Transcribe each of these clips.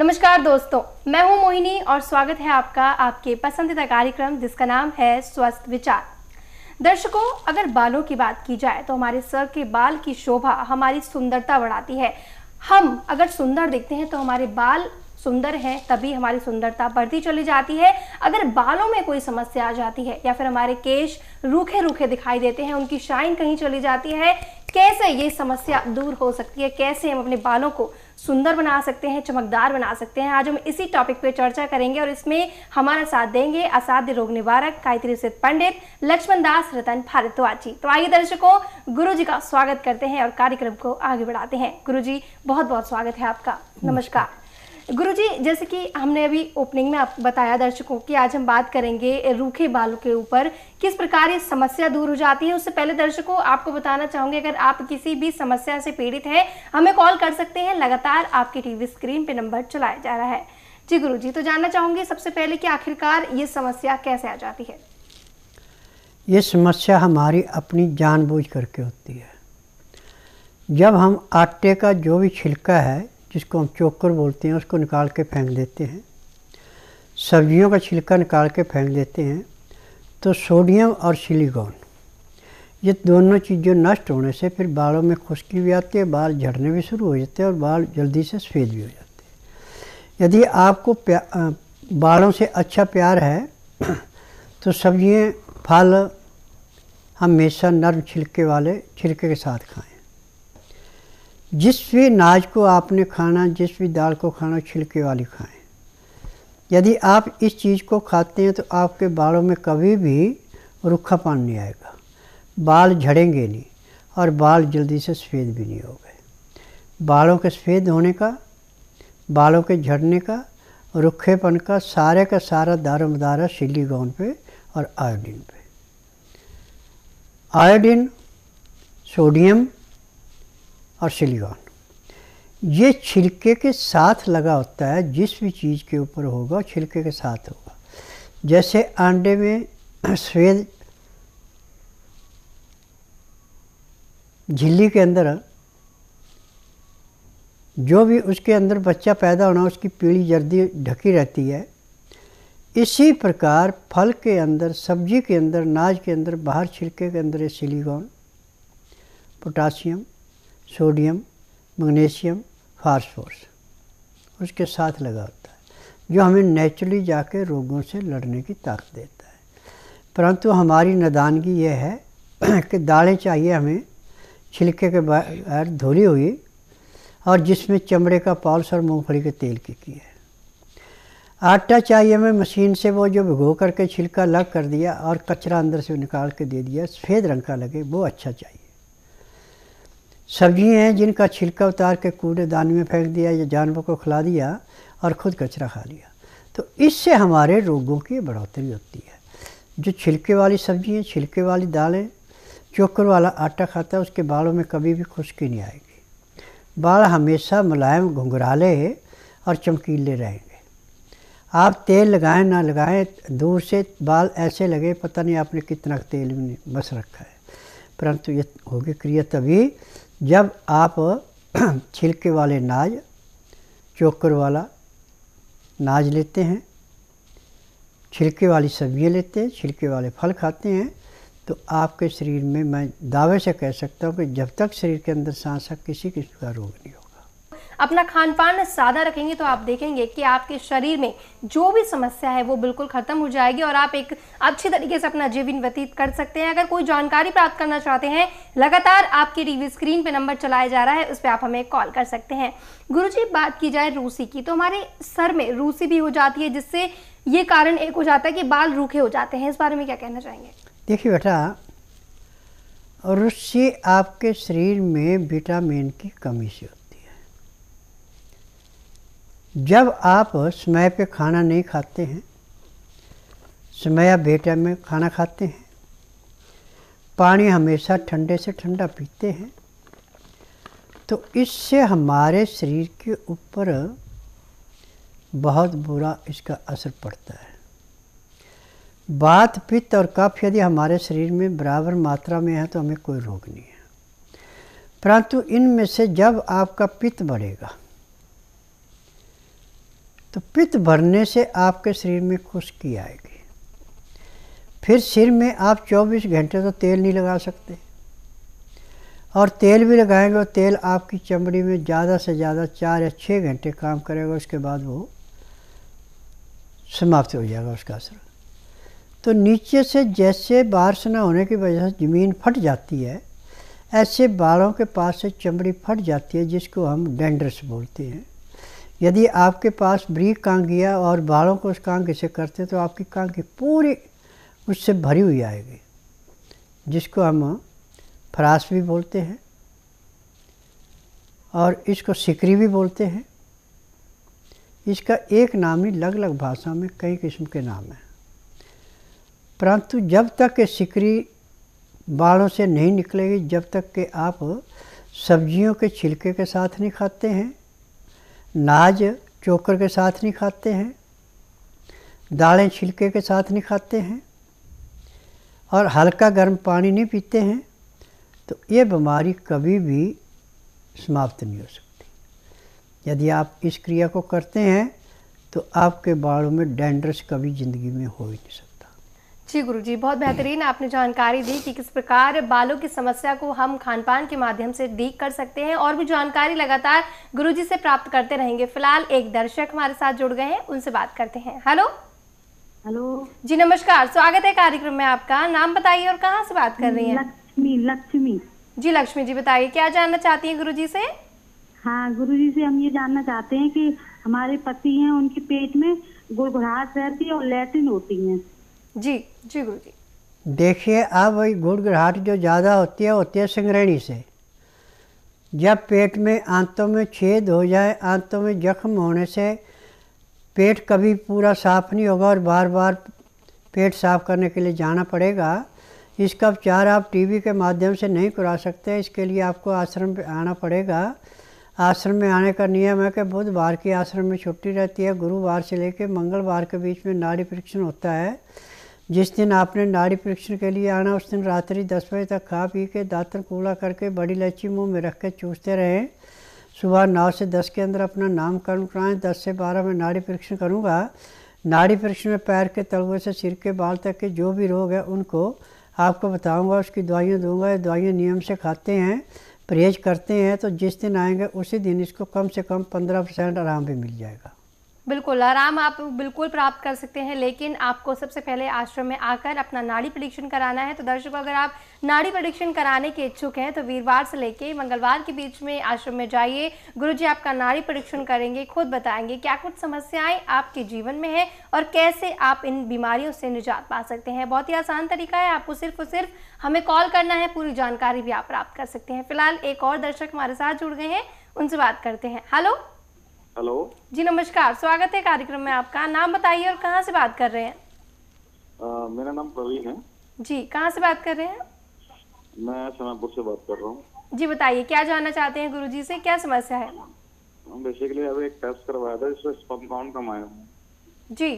नमस्कार दोस्तों मैं हूं मोहिनी और स्वागत है आपका आपके पसंदीदा कार्यक्रम जिसका नाम है स्वस्थ विचार दर्शकों अगर बालों की बात की जाए तो हमारे सर के बाल की शोभा हमारी सुंदरता बढ़ाती है हम अगर सुंदर देखते हैं तो हमारे बाल सुंदर हैं तभी हमारी सुंदरता बढ़ती चली जाती है अगर बालों में कोई समस्या आ जाती है या फिर हमारे केश रूखे रूखे दिखाई देते हैं उनकी शाइन कहीं चली जाती है कैसे ये समस्या दूर हो सकती है कैसे हम अपने बालों को सुंदर बना सकते हैं चमकदार बना सकते हैं आज हम इसी टॉपिक पे चर्चा करेंगे और इसमें हमारा साथ देंगे असाध्य रोग निवारक गायत्री सिद्ध पंडित लक्ष्मण दास रतन भारद्वाजी तो आइए दर्शकों गुरु जी का स्वागत करते हैं और कार्यक्रम को आगे बढ़ाते हैं गुरु जी बहुत बहुत स्वागत है आपका नमस्कार गुरुजी जैसे कि हमने अभी ओपनिंग में आप बताया दर्शकों कि आज हम बात करेंगे रूखे बालों के ऊपर किस प्रकार ये समस्या दूर हो जाती है उससे पहले दर्शकों आपको बताना चाहूंगी अगर आप किसी भी समस्या से पीड़ित हैं हमें कॉल कर सकते हैं लगातार आपकी टीवी स्क्रीन पर नंबर चलाया जा रहा है जी गुरु जी तो जानना चाहूंगी सबसे पहले कि आखिरकार ये समस्या कैसे आ जाती है ये समस्या हमारी अपनी जानबूझ करके होती है जब हम आटे का जो भी छिलका है जिसको हम चोकर बोलते हैं उसको निकाल के फेंक देते हैं सब्जियों का छिलका निकाल के फेंक देते हैं तो सोडियम और सिलिकॉन ये दोनों चीज़ें नष्ट होने से फिर बालों में खुश्की भी आती है बाल झड़ने भी शुरू हो जाते हैं और बाल जल्दी से सफ़ेद भी हो जाते हैं यदि आपको बालों से अच्छा प्यार है तो सब्जियाँ फल हमेशा नर्म छिलके वाले छिलके के साथ खाएं जिस भी नाज को आपने खाना जिस भी दाल को खाना छिलके वाली खाएं यदि आप इस चीज़ को खाते हैं तो आपके बालों में कभी भी रूखापन नहीं आएगा बाल झड़ेंगे नहीं और बाल जल्दी से सफ़ेद भी नहीं हो गए बालों के सफ़ेद होने का बालों के झड़ने का रुखेपन का सारे का सारा दारोमदारा सिली गौन पे और आयोडीन पे आयोडीन सोडियम और सिलिकॉन ये छिलके के साथ लगा होता है जिस भी चीज़ के ऊपर होगा छिलके के साथ होगा जैसे अंडे में सफ़ेद झिल्ली के अंदर जो भी उसके अंदर बच्चा पैदा होना उसकी पीली जर्दी ढकी रहती है इसी प्रकार फल के अंदर सब्जी के अंदर नाज के अंदर बाहर छिलके के अंदर silicon potassium sodium magnesium phosphorus उसके साथ लगा होता है जो हमें नेचुरली जाके रोगों से लड़ने की ताकत देता है परंतु हमारी नदानगी यह है कि दालें चाहिए हमें छिलके के बाहर धोली हुई और जिसमें चमड़े का पॉल्स और मूँगफली के तेल की की है आटा चाहिए हमें मशीन से वो जो भिगो करके छिलका लग कर दिया और कचरा अंदर से निकाल के दे दिया सफ़ेद रंग का लगे वो अच्छा चाहिए सब्जियां हैं जिनका छिलका उतार के कूड़ेदान में फेंक दिया या जानवर को खिला दिया और ख़ुद कचरा खा लिया तो इससे हमारे रोगों की बढ़ोतरी होती है जो छिलके वाली सब्जियाँ छिलके वाली दालें चोकर वाला आटा खाता है उसके बालों में कभी भी खुश्की नहीं आएगी बाल हमेशा मुलायम घुंघराले और चमकीले रहेंगे आप तेल लगाएं ना लगाएं दूर से बाल ऐसे लगे पता नहीं आपने कितना तेल में मस रखा है परंतु ये होगी क्रिया तभी जब आप छिलके वाले नाज चोकर वाला नाज लेते हैं छिलके वाली सब्जियाँ लेते हैं छिलके वाले फल खाते हैं तो आपके शरीर में मैं दावे से कह सकता हूँ कि जब तक शरीर के अंदर सांस है किसी किस्म का रोग नहीं होगा अपना खान पान सादा रखेंगे तो आप देखेंगे कि आपके शरीर में जो भी समस्या है वो बिल्कुल खत्म हो जाएगी और आप एक अच्छी तरीके से अपना जीवन व्यतीत कर सकते हैं अगर कोई जानकारी प्राप्त करना चाहते हैं लगातार आपकी टीवी स्क्रीन पर नंबर चलाया जा रहा है उस पर आप हमें कॉल कर सकते हैं गुरु जी बात की जाए रूसी की तो हमारे सर में रूसी भी हो जाती है जिससे ये कारण एक हो जाता है कि बाल रूखे हो जाते हैं इस बारे में क्या कहना चाहेंगे देखिए बेटा रुचि आपके शरीर में विटामिन की कमी से होती है जब आप समय पे खाना नहीं खाते हैं समय बेटा में खाना खाते हैं पानी हमेशा ठंडे से ठंडा पीते हैं तो इससे हमारे शरीर के ऊपर बहुत बुरा इसका असर पड़ता है बात पित्त और कफ यदि हमारे शरीर में बराबर मात्रा में है तो हमें कोई रोग नहीं है परंतु इनमें से जब आपका पित्त बढ़ेगा तो पित्त भरने से आपके शरीर में खुश्की आएगी फिर सिर में आप 24 घंटे तो तेल नहीं लगा सकते और तेल भी लगाएंगे और तेल आपकी चमड़ी में ज़्यादा से ज़्यादा चार या छः घंटे काम करेगा उसके बाद वो समाप्त हो जाएगा उसका असर तो नीचे से जैसे बारिश ना होने की वजह से ज़मीन फट जाती है ऐसे बालों के पास से चमड़ी फट जाती है जिसको हम डेंडरस बोलते हैं यदि आपके पास ब्रीक कांगिया और बालों को उस कांग से करते तो आपकी कांगी पूरी उससे भरी हुई आएगी जिसको हम फ्रास भी बोलते हैं और इसको सिकरी भी बोलते हैं इसका एक नाम ही अलग अलग भाषा में कई किस्म के नाम हैं परंतु जब तक ये सिकरी बालों से नहीं निकलेगी जब तक के आप सब्जियों के छिलके के साथ नहीं खाते हैं नाज चोकर के साथ नहीं खाते हैं दालें छिलके के साथ नहीं खाते हैं और हल्का गर्म पानी नहीं पीते हैं तो ये बीमारी कभी भी समाप्त नहीं हो सकती यदि आप इस क्रिया को करते हैं तो आपके बालों में डेंड्रस कभी ज़िंदगी में हो ही नहीं सकता जी गुरु जी बहुत बेहतरीन आपने जानकारी दी कि किस प्रकार बालों की समस्या को हम खान पान के माध्यम से ठीक कर सकते हैं और भी जानकारी लगातार गुरु जी से प्राप्त करते रहेंगे फिलहाल एक दर्शक हमारे साथ जुड़ गए हैं उनसे बात करते हैं हेलो हेलो जी नमस्कार स्वागत है कार्यक्रम में आपका नाम बताइए और कहाँ से बात कर रही है लक्ष्मी लक्ष्मी जी लक्ष्मी जी बताइए क्या जानना चाहती है गुरु जी से हाँ गुरु जी से हम ये जानना चाहते हैं की हमारे पति है उनके पेट में गुड़गुड़ाहट रहती है और लेटिन होती है जी जी गुरु जी देखिए अब वही गुड़गड़ाहट जो ज़्यादा होती है होती है सिंगरेणी से जब पेट में आंतों में छेद हो जाए आंतों में जख्म होने से पेट कभी पूरा साफ़ नहीं होगा और बार बार पेट साफ़ करने के लिए जाना पड़ेगा इसका उपचार आप टीवी के माध्यम से नहीं करा सकते इसके लिए आपको आश्रम पे आना पड़ेगा आश्रम में आने का नियम है कि बुधवार की आश्रम में छुट्टी रहती है गुरुवार से लेकर मंगलवार के बीच में नाड़ी परीक्षण होता है जिस दिन आपने नाड़ी परीक्षण के लिए आना उस दिन रात्रि दस बजे तक खा पी के दातन कूड़ा करके बड़ी लच्ची मुंह में रख के चूसते रहें सुबह नौ से दस के अंदर अपना नामकरण कराएं दस से बारह में नाड़ी परीक्षण करूँगा नाड़ी परीक्षण में पैर के तलवे से सिर के बाल तक के जो भी रोग है उनको आपको बताऊँगा उसकी दवाइयाँ दूंगा ये दवाइयाँ नियम से खाते हैं परहेज करते हैं तो जिस दिन आएंगे उसी दिन इसको कम से कम पंद्रह परसेंट आराम भी मिल जाएगा बिल्कुल आराम आप बिल्कुल प्राप्त कर सकते हैं लेकिन आपको सबसे पहले आश्रम में आकर अपना नाड़ी परीक्षण कराना है तो दर्शकों अगर आप नाड़ी परीक्षण कराने के इच्छुक हैं तो वीरवार से लेके मंगलवार के बीच में आश्रम में जाइए गुरु जी आपका नाड़ी परीक्षण करेंगे खुद बताएंगे क्या कुछ समस्याएं आपके जीवन में है और कैसे आप इन बीमारियों से निजात पा सकते हैं बहुत ही आसान तरीका है आपको सिर्फ और सिर्फ हमें कॉल करना है पूरी जानकारी भी आप प्राप्त कर सकते हैं फिलहाल एक और दर्शक हमारे साथ जुड़ गए हैं उनसे बात करते हैं हेलो हेलो जी नमस्कार स्वागत है कार्यक्रम में आपका नाम बताइए और कहाँ से बात कर रहे हैं आ, मेरा नाम प्रवीण है जी कहाँ से बात कर रहे हैं मैं सोनापुर से बात कर रहा हूँ जी बताइए क्या जानना चाहते हैं गुरुजी से क्या समस्या है बेसिकली अभी एक टेस्ट करवाया था इसमें स्पर्म काउंट कम आया जी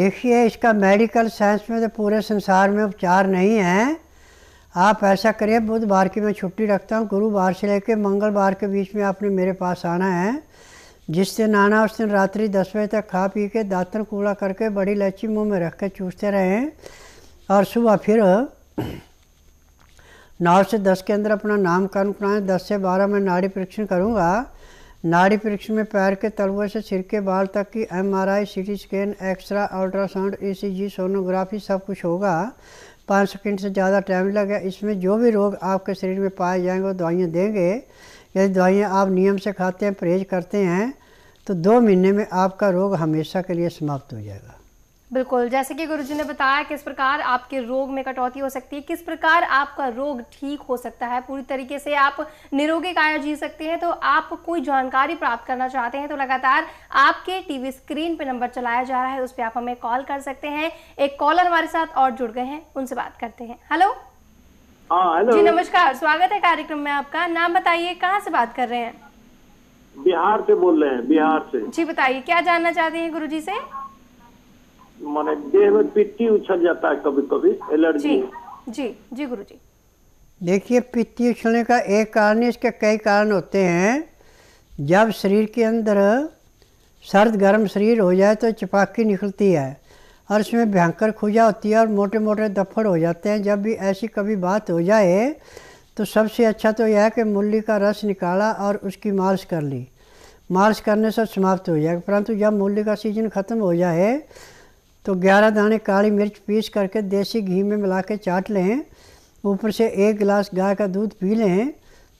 देखिए इसका मेडिकल साइंस में तो पूरे संसार में उपचार नहीं है आप ऐसा करिए बुधवार की मैं छुट्टी रखता हूँ गुरुवार से लेकर मंगलवार के बीच में आपने मेरे पास आना है जिस दिन आना उस दिन रात्रि दस बजे तक खा पी के दातन कूड़ा करके बड़ी लच्ची मुंह में रख के चूसते रहें और सुबह फिर नौ से दस के अंदर अपना नामकरण कराएँ दस से बारह में नाड़ी परीक्षण करूँगा नाड़ी परीक्षण में पैर के तलवे से सिर के बाल तक की MRI, CT scan x-ray ultrasound ECG, sonography सब कुछ होगा पाँच सेकेंड से ज़्यादा टाइम लगे इसमें जो भी रोग आपके शरीर में पाए जाएंगे वो दवाइयाँ देंगे यदि दवाइयाँ आप नियम से खाते हैं परहेज करते हैं तो दो महीने में आपका रोग हमेशा के लिए समाप्त हो जाएगा बिल्कुल जैसे कि गुरुजी ने बताया किस प्रकार आपके रोग में कटौती हो सकती है किस प्रकार आपका रोग ठीक हो सकता है पूरी तरीके से आप निरोगी काया जी सकते हैं तो आप कोई जानकारी प्राप्त करना चाहते हैं तो लगातार आपके टीवी स्क्रीन पर नंबर चलाया जा रहा है उस पर आप हमें कॉल कर सकते हैं एक कॉलर हमारे साथ और जुड़ गए हैं उनसे बात करते हैं हेलो हाँ, हेलो जी नमस्कार स्वागत है कार्यक्रम में आपका नाम बताइए कहाँ से बात कर रहे हैं बिहार से बोल रहे हैं बिहार से जी बताइए क्या जानना चाहते हैं जी से माने देह में पिट्टी उछल जाता है कभी कभी एलर्जी जी जी गुरु जी देखिए पिट्टी उछलने का एक कारण इसके कई कारण होते हैं जब शरीर के अंदर सर्द गर्म शरीर हो जाए तो चपाकी निकलती है और इसमें भयंकर खुजा होती है और मोटे मोटे दफड़ हो जाते हैं जब भी ऐसी कभी बात हो जाए तो सबसे अच्छा तो यह है कि मूली का रस निकाला और उसकी मालिश कर ली मालिश करने से समाप्त हो जाएगा परंतु जब मूली का सीजन ख़त्म हो जाए तो 11 दाने काली मिर्च पीस करके देसी घी में मिला के चाट लें ऊपर से एक गिलास गाय का दूध पी लें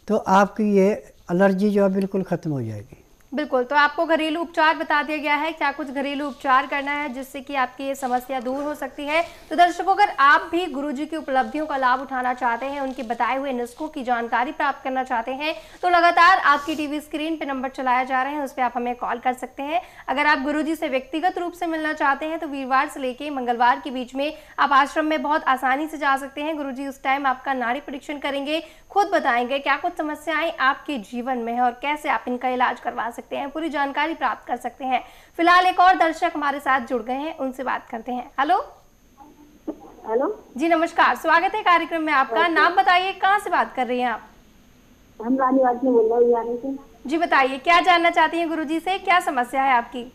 तो आपकी ये एलर्जी जो है बिल्कुल ख़त्म हो जाएगी बिल्कुल तो आपको घरेलू उपचार बता दिया गया है क्या कुछ घरेलू उपचार करना है जिससे कि आपकी ये समस्या दूर हो सकती है तो दर्शकों अगर आप भी गुरुजी की उपलब्धियों का लाभ उठाना चाहते हैं उनके बताए हुए नुस्खों की जानकारी प्राप्त करना चाहते हैं तो लगातार आपकी टीवी स्क्रीन पर नंबर चलाया जा रहे हैं उस पर आप हमें कॉल कर सकते हैं अगर आप गुरु से व्यक्तिगत रूप से मिलना चाहते हैं तो वीरवार से लेकर मंगलवार के बीच में आप आश्रम में बहुत आसानी से जा सकते हैं गुरु उस टाइम आपका नारी परीक्षण करेंगे खुद बताएंगे क्या कुछ समस्याएं आपके जीवन में है और कैसे आप इनका इलाज करवा सकते हैं पूरी जानकारी प्राप्त कर सकते हैं फिलहाल एक और दर्शक हमारे साथ जुड़ गए हैं उनसे बात करते हैं हेलो हेलो जी नमस्कार स्वागत है कार्यक्रम में आपका नाम बताइए कहाँ से बात कर रही हैं आप हम रानीवास बोल रहे हैं जी बताइए क्या जानना चाहती हैं गुरुजी से क्या समस्या है आपकी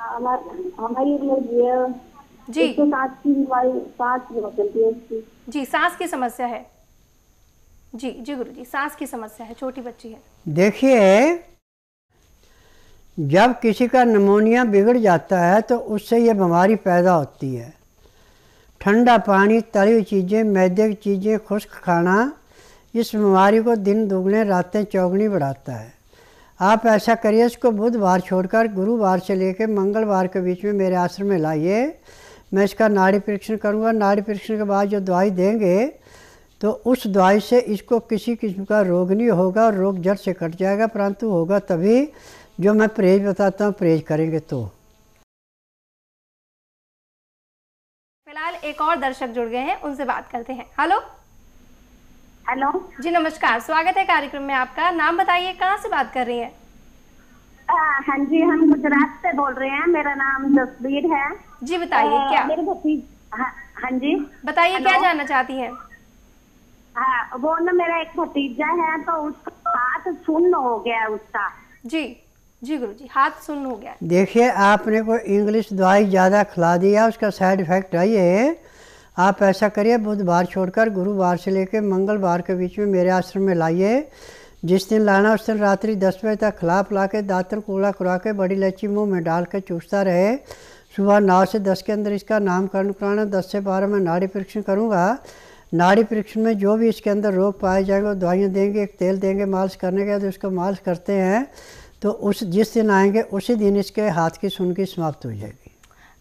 हमारी जी जी सांस की समस्या है जी जी गुरु जी सांस की समस्या है छोटी बच्ची है देखिए जब किसी का नमोनिया बिगड़ जाता है तो उससे ये बीमारी पैदा होती है ठंडा पानी तली हुई चीज़ें मैदे की चीज़ें खुश्क खाना इस बीमारी को दिन दुगने रातें चौगनी बढ़ाता है आप ऐसा करिए इसको बुधवार छोड़कर गुरुवार से लेकर मंगलवार के बीच में मेरे आश्रम में लाइए मैं इसका नाड़ी परीक्षण करूँगा नाड़ी परीक्षण के बाद जो दवाई देंगे तो उस दवाई से इसको किसी किस्म का रोग नहीं होगा और रोग जड़ से कट जाएगा परंतु होगा तभी जो मैं परहेज बताता हूँ परहेज करेंगे तो फिलहाल एक और दर्शक जुड़ गए हैं उनसे बात करते हैं हेलो हेलो जी नमस्कार स्वागत है कार्यक्रम में आपका नाम बताइए कहाँ से बात कर रही है हाँ जी हम गुजरात से बोल रहे हैं मेरा नाम जसबीर है जी बताइए क्या मेरे भतीज हाँ, हाँ जी बताइए क्या जानना चाहती हैं हाँ, वो ना मेरा एक भतीजा है तो उसका हाथ सुन्न हो गया उसका जी जी गुरु जी हाथ सुन हो गया देखिए आपने को इंग्लिश दवाई ज़्यादा खिला दिया उसका साइड इफेक्ट है ये आप ऐसा करिए बुधवार छोड़कर गुरुवार से लेकर मंगलवार के बीच में मेरे आश्रम में लाइए जिस दिन लाना उस दिन रात्रि दस बजे तक खिला पिला के दातन कूड़ा करा के बड़ी इलायची मुँह में डाल के चूसता रहे सुबह नौ से दस के अंदर इसका नामकरण कराना दस से बारह में नाड़ी परीक्षण करूँगा नाड़ी परीक्षण में जो भी इसके अंदर रोग जाएंगे वो दवाइयाँ देंगे एक तेल देंगे मालिश करने के बाद उसको मालिश करते हैं तो उस जिस दिन आएंगे उसी दिन इसके हाथ की सुन की समाप्त हो जाएगी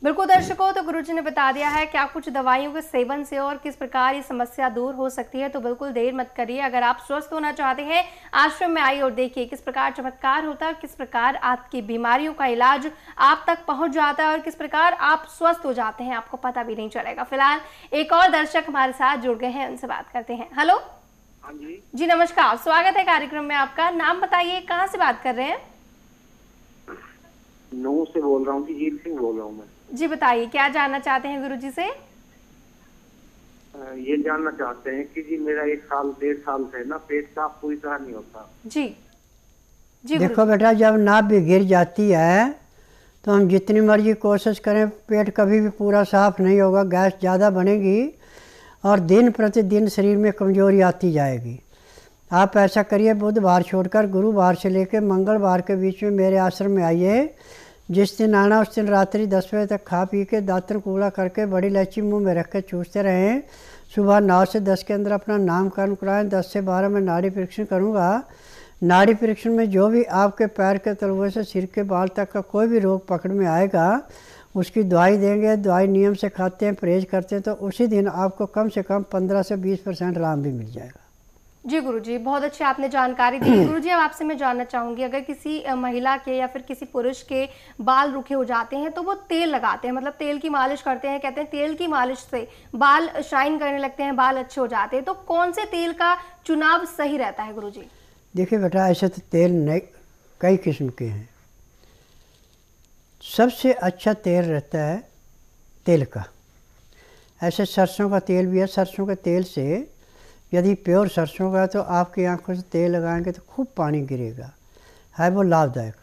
बिल्कुल दर्शकों तो गुरु जी ने बता दिया है कि आप कुछ दवाइयों के सेवन से और किस प्रकार ये समस्या दूर हो सकती है तो बिल्कुल देर मत करिए अगर आप स्वस्थ होना चाहते हैं आश्रम में आइए और देखिए किस प्रकार चमत्कार होता है किस प्रकार आपकी बीमारियों का इलाज आप तक पहुंच जाता है और किस प्रकार आप स्वस्थ हो जाते हैं आपको पता भी नहीं चलेगा फिलहाल एक और दर्शक हमारे साथ जुड़ गए हैं उनसे बात करते हैं हेलो हाँ जी नमस्कार स्वागत है कार्यक्रम में आपका नाम बताइए कहाँ से बात कर रहे हैं नौ से बोल रहा हूँ सिंह बोल रहा हूँ मैं जी बताइए क्या जानना चाहते हैं गुरु जी से ये जानना चाहते हैं कि जी मेरा एक साल डेढ़ साल से ना पेट साफ पूरी तरह नहीं होता जी जी देखो बेटा जब नाप भी गिर जाती है तो हम जितनी मर्जी कोशिश करें पेट कभी भी पूरा साफ नहीं होगा गैस ज़्यादा बनेगी और दिन प्रतिदिन शरीर में कमजोरी आती जाएगी आप ऐसा करिए बुधवार छोड़कर गुरुवार से लेकर मंगलवार के बीच में मेरे आश्रम में आइए जिस दिन आना उस दिन रात्रि दस बजे तक खा पी के दातन कूड़ा करके बड़ी इलायची मुंह में रख के चूसते रहें सुबह नौ से दस के अंदर अपना नामकरण कराएं दस से बारह में नाड़ी परीक्षण करूँगा नाड़ी परीक्षण में जो भी आपके पैर के तलवे से सिर के बाल तक का कोई भी रोग पकड़ में आएगा उसकी दवाई देंगे दवाई नियम से खाते हैं परहेज करते हैं तो उसी दिन आपको कम से कम पंद्रह से बीस परसेंट आराम भी मिल जाएगा जी गुरुजी बहुत अच्छी आपने जानकारी दी गुरुजी अब आपसे मैं जानना चाहूंगी अगर किसी महिला के या फिर किसी पुरुष के बाल रुखे हो जाते हैं तो वो तेल लगाते हैं मतलब तेल की मालिश करते हैं कहते हैं तेल की मालिश से बाल शाइन करने लगते हैं बाल अच्छे हो जाते हैं तो कौन से तेल का चुनाव सही रहता है गुरु जी देखिए बेटा ऐसे तो तेल नए कई किस्म के हैं सबसे अच्छा तेल रहता है तेल का ऐसे सरसों का तेल भी है सरसों के तेल से यदि प्योर सरसों का है तो आपकी आंखों से तेल लगाएंगे तो खूब पानी गिरेगा है वो लाभदायक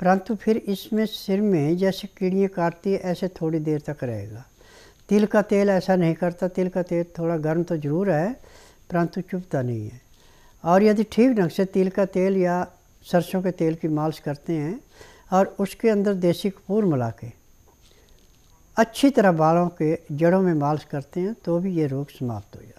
परंतु फिर इसमें सिर में जैसे कीड़ियाँ काटती है ऐसे थोड़ी देर तक रहेगा तिल का तेल ऐसा नहीं करता तिल का तेल थोड़ा गर्म तो ज़रूर है परंतु चुभता नहीं है और यदि ठीक ढंग से तिल का तेल या सरसों के तेल की मालिश करते हैं और उसके अंदर देसी कपूर मिला के अच्छी तरह बालों के जड़ों में मालिश करते हैं तो भी ये रोग समाप्त हो जाता है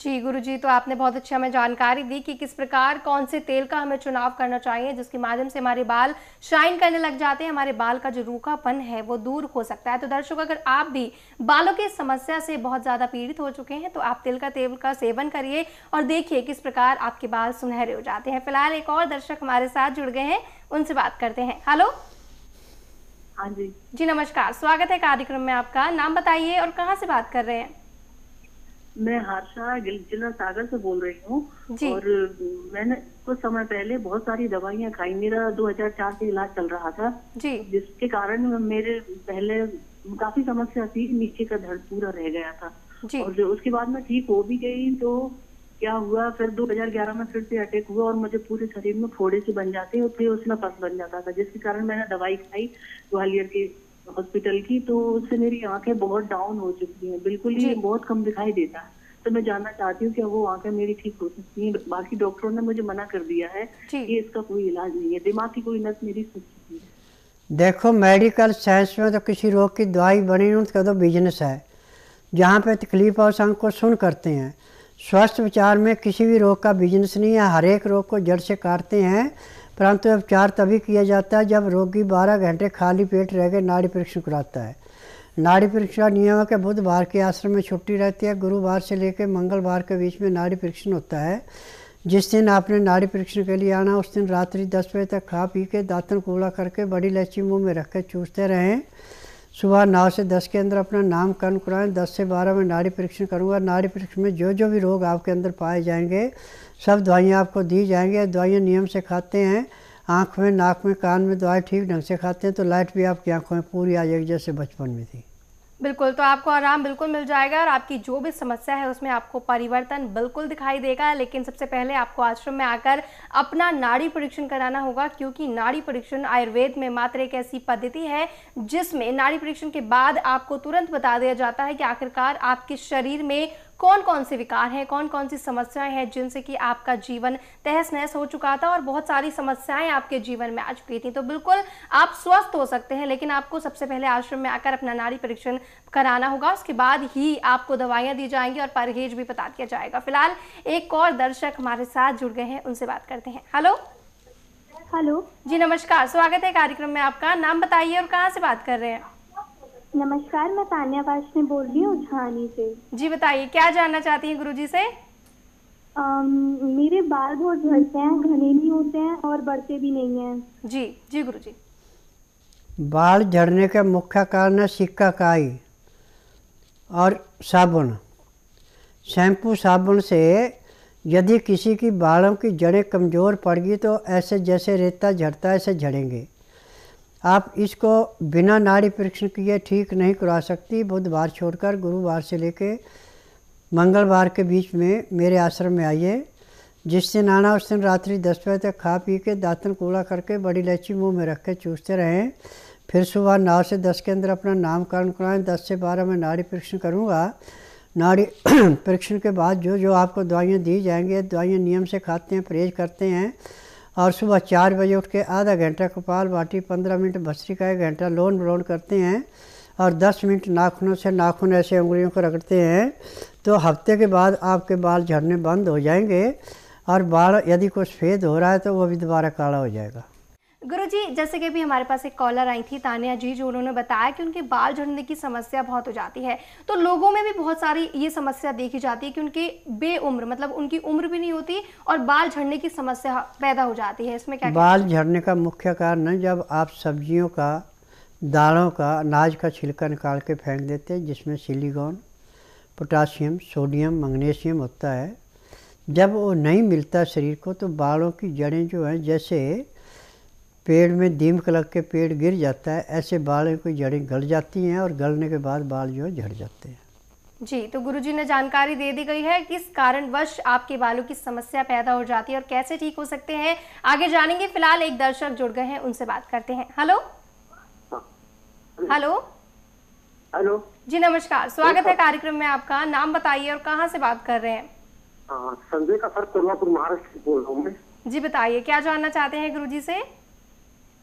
जी गुरु जी तो आपने बहुत अच्छी हमें जानकारी दी कि किस प्रकार कौन से तेल का हमें चुनाव करना चाहिए जिसके माध्यम से हमारे बाल शाइन करने लग जाते हैं हमारे बाल का जो रूखापन है वो दूर हो सकता है तो दर्शक अगर आप भी बालों की समस्या से बहुत ज़्यादा पीड़ित हो चुके हैं तो आप तिल का तेल का सेवन करिए और देखिए किस प्रकार आपके बाल सुनहरे हो जाते हैं फिलहाल एक और दर्शक हमारे साथ जुड़ गए हैं उनसे बात करते हैं हेलो हाँ जी जी नमस्कार स्वागत है कार्यक्रम में आपका नाम बताइए और कहाँ से बात कर रहे हैं मैं हारशा जिला सागर से बोल रही हूँ और मैंने कुछ समय पहले बहुत सारी दवाइयाँ खाई मेरा 2004 से इलाज चल रहा था जी। जिसके कारण मेरे पहले काफी समस्या थी नीचे का धड़ पूरा रह गया था जी। और उसके बाद मैं ठीक हो भी गई तो क्या हुआ फिर 2011 में फिर से अटैक हुआ और मुझे पूरे शरीर में फोड़े से बन जाते और फिर उसमें पस बन जाता था जिसके कारण मैंने दवाई खाई ग्वालियर के हॉस्पिटल की तो उससे मेरी आंखें बहुत डाउन हो चुकी हैं बिल्कुल ही बहुत कम दिखाई देता है तो मैं जानना चाहती हूँ कि वो आंखें मेरी ठीक हो सकती हैं बाकी डॉक्टरों ने मुझे मना कर दिया है कि इसका कोई इलाज नहीं है दिमाग की कोई नस मेरी सूख चुकी है देखो मेडिकल साइंस में तो किसी रोग की दवाई बनी नहीं का तो बिजनेस है जहाँ पे तकलीफ और संघ को सुन करते हैं स्वस्थ विचार में किसी भी रोग का बिजनेस नहीं है हर एक रोग को जड़ से काटते हैं परंतु उपचार तभी किया जाता है जब रोगी 12 घंटे खाली पेट रह के नाड़ी परीक्षण कराता है नाड़ी परीक्षण नियम है बुधवार के आश्रम में छुट्टी रहती है गुरुवार से लेकर मंगलवार के बीच में नाड़ी परीक्षण होता है जिस दिन आपने नाड़ी परीक्षण के लिए आना उस दिन रात्रि दस बजे तक खा पी के दातन कूड़ा करके बड़ी इलायची मुँह में रख कर चूसते रहें सुबह नौ से दस के अंदर अपना नामकरण कराएं दस से बारह में नाड़ी परीक्षण करूँगा नाड़ी परीक्षण में जो जो भी रोग आपके अंदर पाए जाएंगे सब दवाइयाँ आपको दी जाएंगी दवाइयाँ नियम से खाते हैं आँख में नाक में कान में दवाई ठीक ढंग से खाते हैं तो लाइट भी आपकी आँखों में पूरी आ जाएगी जैसे बचपन में थी बिल्कुल तो आपको आराम बिल्कुल मिल जाएगा और आपकी जो भी समस्या है उसमें आपको परिवर्तन बिल्कुल दिखाई देगा लेकिन सबसे पहले आपको आश्रम में आकर अपना नाड़ी परीक्षण कराना होगा क्योंकि नाड़ी परीक्षण आयुर्वेद में मात्र एक ऐसी पद्धति है जिसमें नाड़ी परीक्षण के बाद आपको तुरंत बता दिया जाता है कि आखिरकार आपके शरीर में कौन कौन से विकार हैं कौन कौन सी समस्याएं हैं जिनसे कि आपका जीवन तहस नहस हो चुका था और बहुत सारी समस्याएं आपके जीवन में आ चुकी थी तो बिल्कुल आप स्वस्थ हो सकते हैं लेकिन आपको सबसे पहले आश्रम में आकर अपना नारी परीक्षण कराना होगा उसके बाद ही आपको दवाइयाँ दी जाएंगी और परहेज भी बता दिया जाएगा फिलहाल एक और दर्शक हमारे साथ जुड़ गए हैं उनसे बात करते हैं हेलो हेलो जी नमस्कार स्वागत है कार्यक्रम में आपका नाम बताइए और कहाँ से बात कर रहे हैं नमस्कार मैं तान्या वाष्णी बोल रही हूँ झानी से जी बताइए क्या जानना चाहती हैं गुरुजी से आम, मेरे बाल बहुत झड़ते हैं घने नहीं होते हैं और बढ़ते भी नहीं हैं जी जी गुरुजी बाल झड़ने के मुख्य कारण है सिक्का काई और साबुन शैम्पू साबुन से यदि किसी की बालों की जड़ें कमज़ोर पड़ गई तो ऐसे जैसे रेता झड़ता है ऐसे झड़ेंगे आप इसको बिना नाड़ी परीक्षण किए ठीक नहीं करवा सकती बुधवार छोड़कर गुरुवार से लेके मंगलवार के बीच में मेरे आश्रम में आइए जिस दिन आना उस दिन रात्रि दस बजे तक खा पी के दातन कूड़ा करके बड़ी इलायची मुंह में रख के चूसते रहें फिर सुबह नौ से दस के अंदर अपना नामकरण कराएं दस से बारह में नाड़ी परीक्षण करूँगा नाड़ी परीक्षण के बाद जो जो आपको दवाइयाँ दी जाएंगी दवाइयाँ नियम से खाते हैं परहेज करते हैं और सुबह चार बजे उठ के आधा घंटा कपाल बाटी पंद्रह मिनट भस्त्री का एक घंटा लोन बलोन करते हैं और दस मिनट नाखूनों से नाखून ऐसे उंगलियों को रगड़ते हैं तो हफ्ते के बाद आपके बाल झड़ने बंद हो जाएंगे और बाल यदि कुछ सफ़ेद हो रहा है तो वो भी दोबारा काला हो जाएगा गुरुजी जैसे कि अभी हमारे पास एक कॉलर आई थी तानिया जी जो उन्होंने बताया कि उनके बाल झड़ने की समस्या बहुत हो जाती है तो लोगों में भी बहुत सारी ये समस्या देखी जाती है कि उनके बेउम्र मतलब उनकी उम्र भी नहीं होती और बाल झड़ने की समस्या पैदा हो जाती है इसमें क्या बाल झड़ने का मुख्य कारण है जब आप सब्जियों का दालों का अनाज का छिलका निकाल के फेंक देते हैं जिसमें सिलिकॉन पोटासियम सोडियम मैग्नीशियम होता है जब वो नहीं मिलता शरीर को तो बालों की जड़ें जो हैं जैसे पेड़ में दीमक लग के पेड़ गिर जाता है ऐसे बाल की जड़ें गल जाती हैं और गलने के बाद बाल जो है झड़ जाते हैं जी तो गुरुजी ने जानकारी दे दी गई है किस कारणवश आपके बालों की समस्या पैदा हो जाती है और कैसे ठीक हो सकते हैं आगे जानेंगे फिलहाल एक दर्शक जुड़ गए हैं उनसे बात करते हैं हेलो हेलो हेलो जी नमस्कार स्वागत है कार्यक्रम में आपका नाम बताइए और कहाँ से बात कर रहे हैं हाँ, संजय का सर कोल्हापुर महाराष्ट्र बोल रहा हूँ जी बताइए क्या जानना चाहते हैं जी से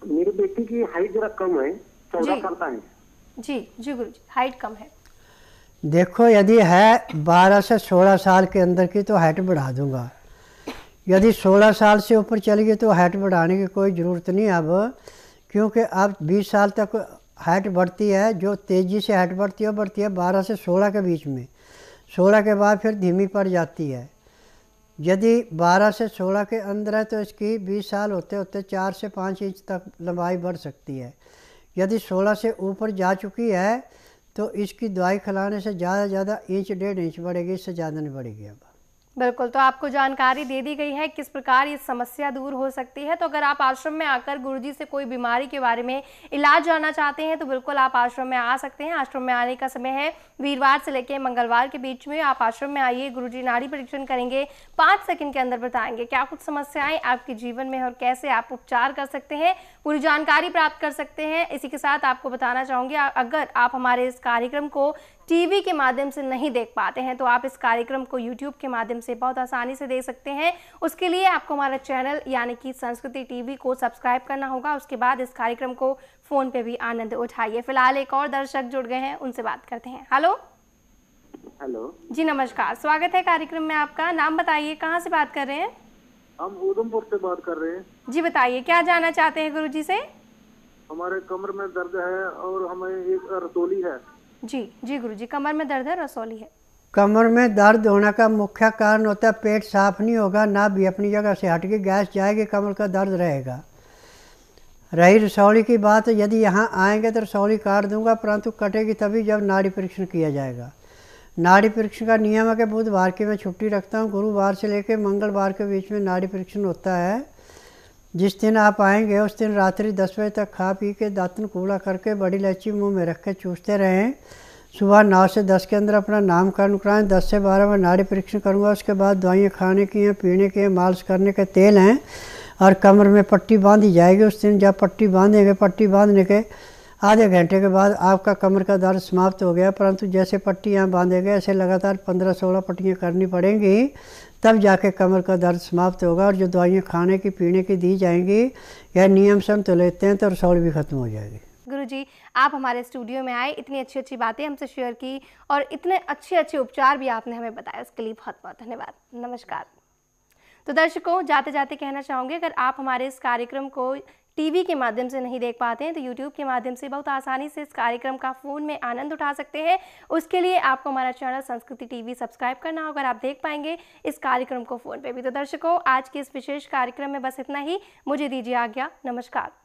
मेरी बेटी की हाइट जरा कम है चौदह साल का है जी जी गुरु जी हाइट कम है देखो यदि है 12 से 16 साल के अंदर की तो हाइट बढ़ा दूंगा यदि 16 साल से ऊपर चली गई तो हाइट बढ़ाने की कोई ज़रूरत नहीं अब क्योंकि अब 20 साल तक हाइट बढ़ती है जो तेज़ी से हाइट बढ़ती है बढ़ती है 12 से 16 के बीच में 16 के बाद फिर धीमी पड़ जाती है यदि 12 से 16 के अंदर है तो इसकी 20 साल होते होते 4 से 5 इंच तक लंबाई बढ़ सकती है यदि 16 से ऊपर जा चुकी है तो इसकी दवाई खिलाने से ज़्यादा से ज़्यादा इंच डेढ़ इंच बढ़ेगी इससे ज़्यादा नहीं बढ़ेगी अब बिल्कुल तो आपको जानकारी दे दी गई है किस प्रकार ये समस्या दूर हो सकती है तो अगर आप आश्रम में आकर गुरुजी से कोई बीमारी के बारे में इलाज जानना चाहते हैं तो बिल्कुल आप आश्रम में आ सकते हैं आश्रम में आने का समय है वीरवार से लेकर मंगलवार के बीच में आप आश्रम में आइए गुरु नाड़ी परीक्षण करेंगे पाँच सेकंड के अंदर बताएंगे क्या कुछ समस्याएं आपके जीवन में और कैसे आप उपचार कर सकते हैं पूरी जानकारी प्राप्त कर सकते हैं इसी के साथ आपको बताना चाहूँगी अगर आप हमारे इस कार्यक्रम को टीवी के माध्यम से नहीं देख पाते हैं तो आप इस कार्यक्रम को यूट्यूब के माध्यम से बहुत आसानी से देख सकते हैं उसके लिए आपको हमारा चैनल यानी कि संस्कृति टीवी को सब्सक्राइब करना होगा उसके बाद इस कार्यक्रम को फ़ोन पे भी आनंद उठाइए फिलहाल एक और दर्शक जुड़ गए हैं उनसे बात करते हैं हेलो हेलो जी नमस्कार स्वागत है कार्यक्रम में आपका नाम बताइए कहाँ से बात कर रहे हैं हम उधमपुर से बात कर रहे हैं जी बताइए क्या जानना चाहते हैं गुरु जी से हमारे कमर में दर्द है और हमें एक रसोली है जी जी गुरु जी कमर में दर्द है रसौली है कमर में दर्द होने का मुख्य कारण होता है पेट साफ नहीं होगा ना भी अपनी जगह से हटके गैस जाएगी कमर का दर्द रहेगा रही रसौली की बात यदि यहाँ आएंगे तो रसौली काट दूंगा परंतु कटेगी तभी जब नाड़ी परीक्षण किया जाएगा नाड़ी परीक्षण का नियम है कि बुधवार की मैं छुट्टी रखता हूँ गुरुवार से लेकर मंगलवार के बीच में नाड़ी परीक्षण होता है जिस दिन आप आएंगे उस दिन रात्रि दस बजे तक खा पी के दातन कूड़ा करके बड़ी इलायची मुंह में रख के चूसते रहें सुबह नौ से दस के अंदर अपना नामकरण कराएं दस से बारह में नाड़ी परीक्षण करूँगा उसके बाद दवाइयाँ खाने की हैं पीने के हैं मालिश करने के तेल हैं और कमर में पट्टी बांधी जाएगी उस दिन जब पट्टी बांधेंगे पट्टी बांधने के आधे घंटे के बाद आपका कमर का दर्द समाप्त हो गया परंतु जैसे पट्टी यहाँ बांधेंगे ऐसे लगातार पंद्रह सोलह पट्टियाँ करनी पड़ेंगी तब जाके कमर का दर्द समाप्त होगा और जो दवाइयाँ खाने की पीने की दी जाएंगी या नियम से हम तो लेते हैं तो रसौड़ भी ख़त्म हो जाएगी गुरु जी आप हमारे स्टूडियो में आए इतनी अच्छी अच्छी बातें हमसे शेयर की और इतने अच्छे अच्छे उपचार भी आपने हमें बताया उसके लिए बहुत बहुत धन्यवाद नमस्कार तो दर्शकों जाते जाते कहना चाहूँगी अगर आप हमारे इस कार्यक्रम को टीवी के माध्यम से नहीं देख पाते हैं तो यूट्यूब के माध्यम से बहुत आसानी से इस कार्यक्रम का फ़ोन में आनंद उठा सकते हैं उसके लिए आपको हमारा चैनल संस्कृति टीवी सब्सक्राइब करना होगा आप देख पाएंगे इस कार्यक्रम को फ़ोन पे भी तो दर्शकों आज के इस विशेष कार्यक्रम में बस इतना ही मुझे दीजिए आज्ञा नमस्कार